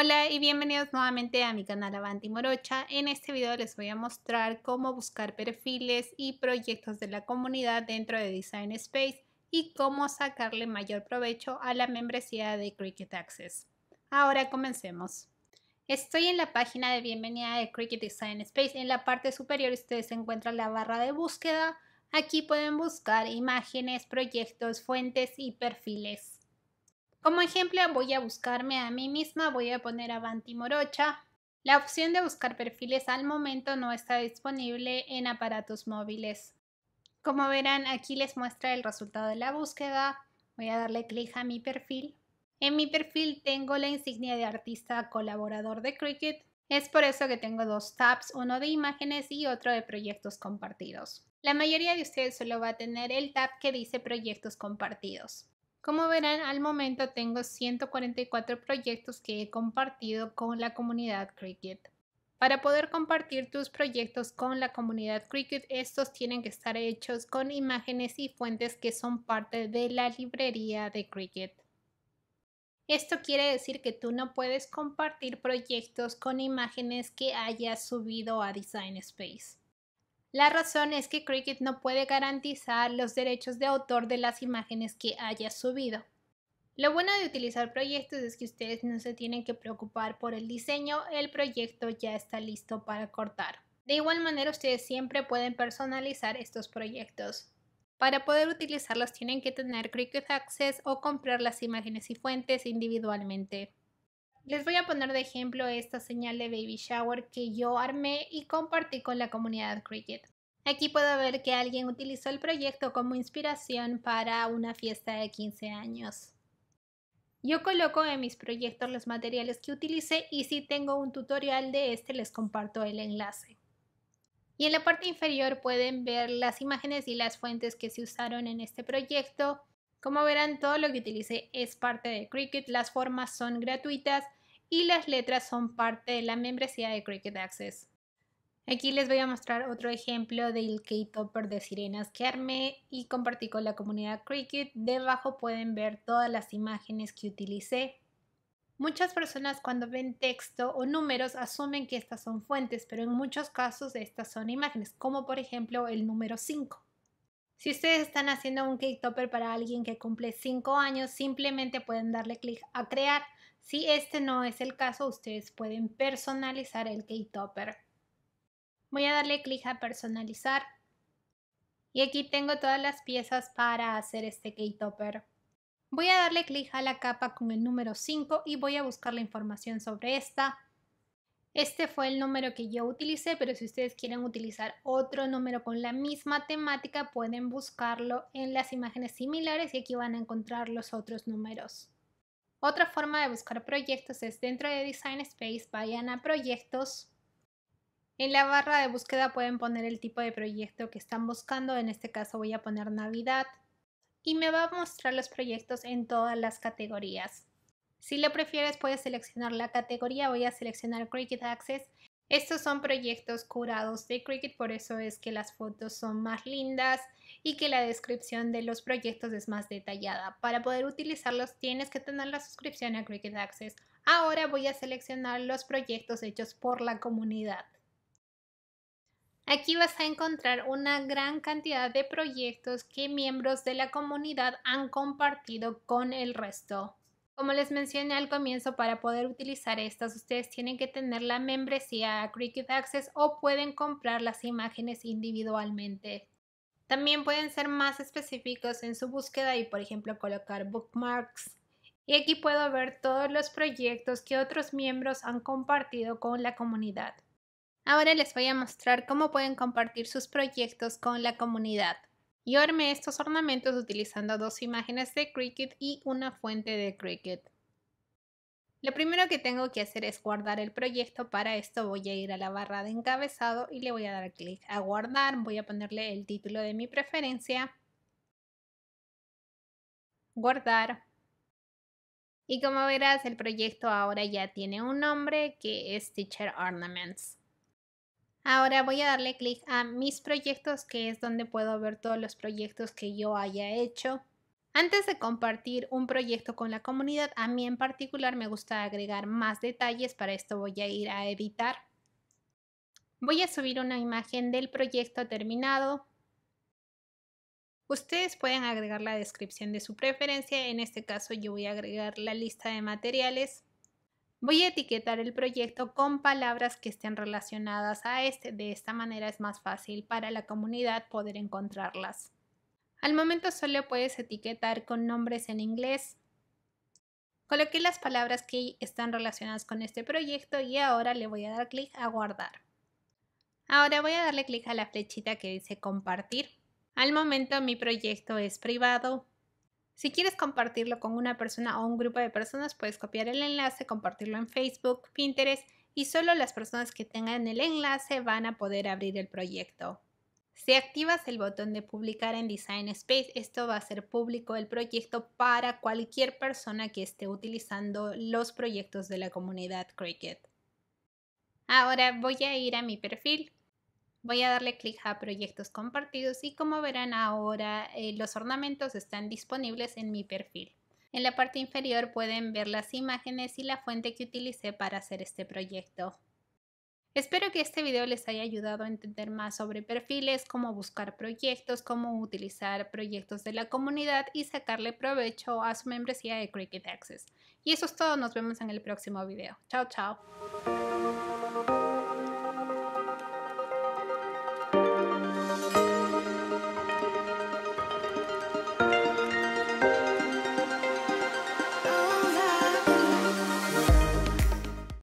Hola y bienvenidos nuevamente a mi canal Avanti Morocha. En este video les voy a mostrar cómo buscar perfiles y proyectos de la comunidad dentro de Design Space y cómo sacarle mayor provecho a la membresía de Cricut Access. Ahora comencemos. Estoy en la página de bienvenida de Cricut Design Space. En la parte superior ustedes encuentran la barra de búsqueda. Aquí pueden buscar imágenes, proyectos, fuentes y perfiles. Como ejemplo, voy a buscarme a mí misma, voy a poner Avanti Morocha. La opción de buscar perfiles al momento no está disponible en aparatos móviles. Como verán, aquí les muestra el resultado de la búsqueda. Voy a darle clic a mi perfil. En mi perfil tengo la insignia de artista colaborador de Cricut. Es por eso que tengo dos tabs, uno de imágenes y otro de proyectos compartidos. La mayoría de ustedes solo va a tener el tab que dice proyectos compartidos. Como verán, al momento tengo 144 proyectos que he compartido con la comunidad Cricut. Para poder compartir tus proyectos con la comunidad Cricut, estos tienen que estar hechos con imágenes y fuentes que son parte de la librería de Cricut. Esto quiere decir que tú no puedes compartir proyectos con imágenes que hayas subido a Design Space. La razón es que Cricut no puede garantizar los derechos de autor de las imágenes que haya subido. Lo bueno de utilizar proyectos es que ustedes no se tienen que preocupar por el diseño, el proyecto ya está listo para cortar. De igual manera, ustedes siempre pueden personalizar estos proyectos. Para poder utilizarlos tienen que tener Cricut Access o comprar las imágenes y fuentes individualmente. Les voy a poner de ejemplo esta señal de baby shower que yo armé y compartí con la comunidad Cricut. Aquí puedo ver que alguien utilizó el proyecto como inspiración para una fiesta de 15 años. Yo coloco en mis proyectos los materiales que utilicé y si tengo un tutorial de este les comparto el enlace. Y en la parte inferior pueden ver las imágenes y las fuentes que se usaron en este proyecto. Como verán, todo lo que utilicé es parte de Cricut, las formas son gratuitas y las letras son parte de la membresía de Cricut Access. Aquí les voy a mostrar otro ejemplo del K-Topper de sirenas que armé y compartí con la comunidad Cricut. Debajo pueden ver todas las imágenes que utilicé. Muchas personas cuando ven texto o números asumen que estas son fuentes, pero en muchos casos estas son imágenes, como por ejemplo el número 5. Si ustedes están haciendo un cake topper para alguien que cumple 5 años, simplemente pueden darle clic a crear si este no es el caso, ustedes pueden personalizar el k topper. Voy a darle clic a personalizar y aquí tengo todas las piezas para hacer este k topper. Voy a darle clic a la capa con el número 5 y voy a buscar la información sobre esta. Este fue el número que yo utilicé, pero si ustedes quieren utilizar otro número con la misma temática, pueden buscarlo en las imágenes similares y aquí van a encontrar los otros números. Otra forma de buscar proyectos es dentro de Design Space, vayan a proyectos. En la barra de búsqueda pueden poner el tipo de proyecto que están buscando, en este caso voy a poner Navidad. Y me va a mostrar los proyectos en todas las categorías. Si lo prefieres puedes seleccionar la categoría, voy a seleccionar Creative Access estos son proyectos curados de Cricut, por eso es que las fotos son más lindas y que la descripción de los proyectos es más detallada. Para poder utilizarlos tienes que tener la suscripción a Cricut Access. Ahora voy a seleccionar los proyectos hechos por la comunidad. Aquí vas a encontrar una gran cantidad de proyectos que miembros de la comunidad han compartido con el resto. Como les mencioné al comienzo, para poder utilizar estas, ustedes tienen que tener la membresía Cricut Access o pueden comprar las imágenes individualmente. También pueden ser más específicos en su búsqueda y, por ejemplo, colocar bookmarks. Y aquí puedo ver todos los proyectos que otros miembros han compartido con la comunidad. Ahora les voy a mostrar cómo pueden compartir sus proyectos con la comunidad y armé estos ornamentos utilizando dos imágenes de Cricut y una fuente de Cricut. Lo primero que tengo que hacer es guardar el proyecto, para esto voy a ir a la barra de encabezado y le voy a dar clic a guardar, voy a ponerle el título de mi preferencia, guardar, y como verás el proyecto ahora ya tiene un nombre que es Teacher Ornaments. Ahora voy a darle clic a mis proyectos, que es donde puedo ver todos los proyectos que yo haya hecho. Antes de compartir un proyecto con la comunidad, a mí en particular me gusta agregar más detalles, para esto voy a ir a editar. Voy a subir una imagen del proyecto terminado. Ustedes pueden agregar la descripción de su preferencia, en este caso yo voy a agregar la lista de materiales. Voy a etiquetar el proyecto con palabras que estén relacionadas a este, de esta manera es más fácil para la comunidad poder encontrarlas. Al momento solo puedes etiquetar con nombres en inglés. Coloqué las palabras que están relacionadas con este proyecto y ahora le voy a dar clic a guardar. Ahora voy a darle clic a la flechita que dice compartir. Al momento mi proyecto es privado, si quieres compartirlo con una persona o un grupo de personas, puedes copiar el enlace, compartirlo en Facebook, Pinterest y solo las personas que tengan el enlace van a poder abrir el proyecto. Si activas el botón de publicar en Design Space, esto va a ser público el proyecto para cualquier persona que esté utilizando los proyectos de la comunidad Cricut. Ahora voy a ir a mi perfil Voy a darle clic a proyectos compartidos y como verán ahora eh, los ornamentos están disponibles en mi perfil. En la parte inferior pueden ver las imágenes y la fuente que utilicé para hacer este proyecto. Espero que este video les haya ayudado a entender más sobre perfiles, cómo buscar proyectos, cómo utilizar proyectos de la comunidad y sacarle provecho a su membresía de Cricut Access. Y eso es todo, nos vemos en el próximo video. Chao, chao.